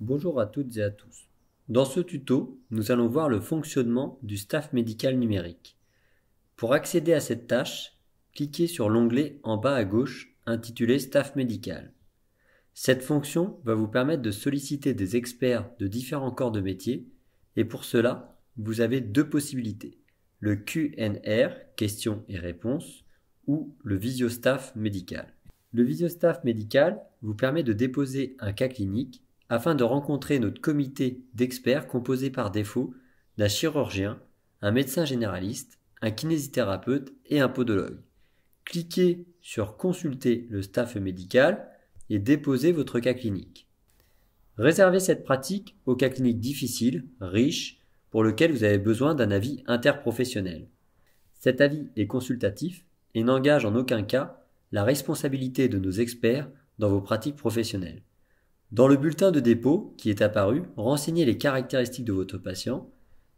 Bonjour à toutes et à tous. Dans ce tuto, nous allons voir le fonctionnement du staff médical numérique. Pour accéder à cette tâche, cliquez sur l'onglet en bas à gauche intitulé Staff médical. Cette fonction va vous permettre de solliciter des experts de différents corps de métier et pour cela, vous avez deux possibilités, le QNR, questions et réponses, ou le visio staff médical. Le visio staff médical vous permet de déposer un cas clinique afin de rencontrer notre comité d'experts composé par défaut d'un chirurgien, un médecin généraliste, un kinésithérapeute et un podologue. Cliquez sur Consulter le staff médical et déposez votre cas clinique. Réservez cette pratique aux cas cliniques difficile, riche, pour lequel vous avez besoin d'un avis interprofessionnel. Cet avis est consultatif et n'engage en aucun cas la responsabilité de nos experts dans vos pratiques professionnelles. Dans le bulletin de dépôt qui est apparu, renseignez les caractéristiques de votre patient,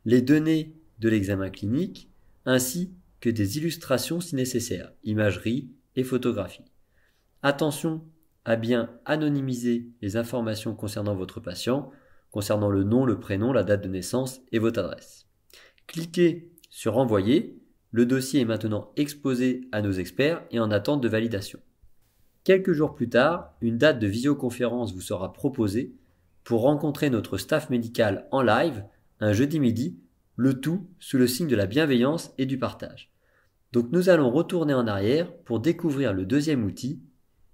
les données de l'examen clinique, ainsi que des illustrations si nécessaire, imagerie et photographie. Attention à bien anonymiser les informations concernant votre patient, concernant le nom, le prénom, la date de naissance et votre adresse. Cliquez sur Envoyer. Le dossier est maintenant exposé à nos experts et en attente de validation. Quelques jours plus tard, une date de visioconférence vous sera proposée pour rencontrer notre staff médical en live un jeudi midi, le tout sous le signe de la bienveillance et du partage. Donc nous allons retourner en arrière pour découvrir le deuxième outil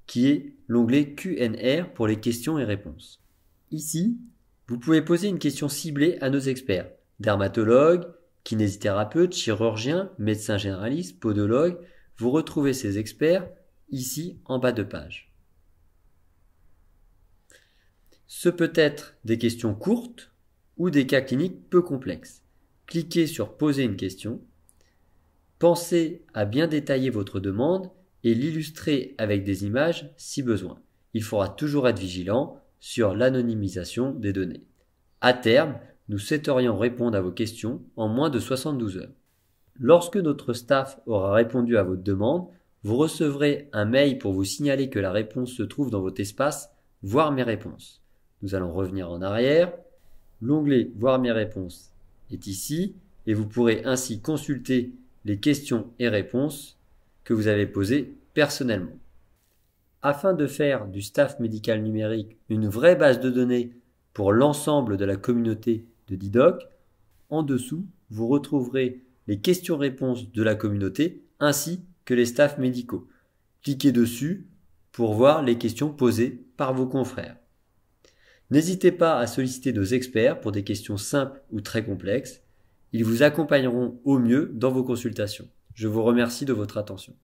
qui est l'onglet QNR pour les questions et réponses. Ici, vous pouvez poser une question ciblée à nos experts, dermatologues, kinésithérapeutes, chirurgiens, médecins généralistes, podologues. Vous retrouvez ces experts ici en bas de page. Ce peut être des questions courtes ou des cas cliniques peu complexes. Cliquez sur Poser une question. Pensez à bien détailler votre demande et l'illustrer avec des images si besoin. Il faudra toujours être vigilant sur l'anonymisation des données. À terme, nous souhaiterions répondre à vos questions en moins de 72 heures. Lorsque notre staff aura répondu à votre demande, vous recevrez un mail pour vous signaler que la réponse se trouve dans votre espace Voir mes réponses. Nous allons revenir en arrière. L'onglet Voir mes réponses est ici et vous pourrez ainsi consulter les questions et réponses que vous avez posées personnellement. Afin de faire du staff médical numérique une vraie base de données pour l'ensemble de la communauté de Didoc, en dessous, vous retrouverez les questions-réponses de la communauté ainsi que les staffs médicaux. Cliquez dessus pour voir les questions posées par vos confrères. N'hésitez pas à solliciter nos experts pour des questions simples ou très complexes. Ils vous accompagneront au mieux dans vos consultations. Je vous remercie de votre attention.